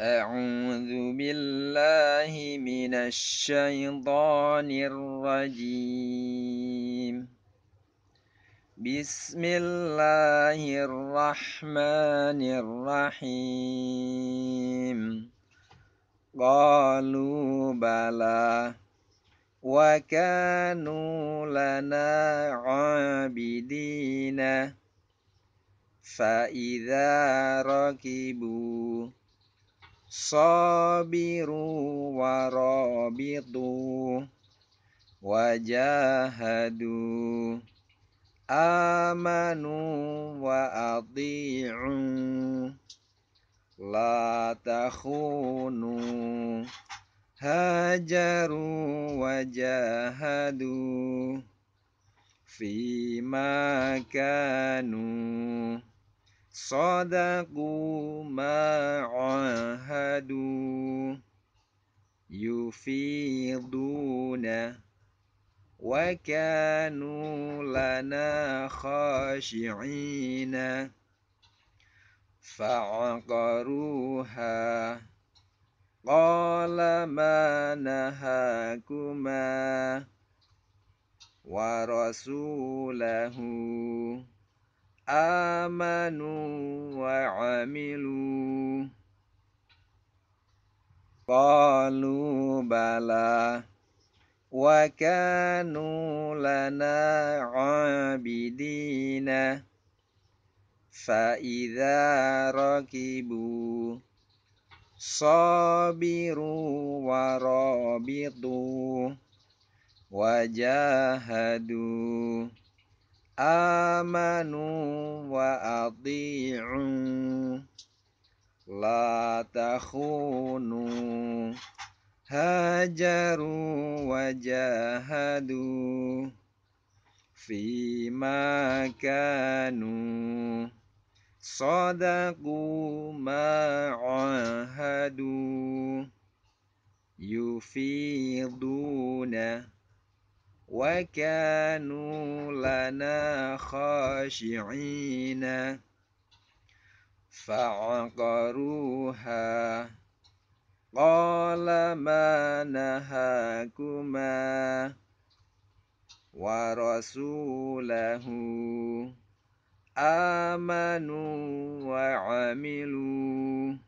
أعوذ بالله من الشيطان الرجيم بسم الله الرحمن الرحيم قالوا بلى وكانوا لنا عابدين فإذا ركبوا sabiru warabitu wajahadu amanu wa ati'u la takhunu hajaru wajahadu fima kanu صدقوا ما عاهدوا يفيضون وكانوا لنا خاشعين فعقروها قال ما نهاكما ورسوله آمنوا وعملوا قالوا بلى وكانوا لنا عابدين فإذا ركبوا صابروا ورابطوا وجاهدوا آمنوا وأطيعوا لا تخونوا هاجروا وجاهدوا فيما كانوا صدقوا ما عاهدوا يفيضون وكانوا لنا خاشعين فعقروها قال ما نهاكما ورسوله آمنوا وعملوا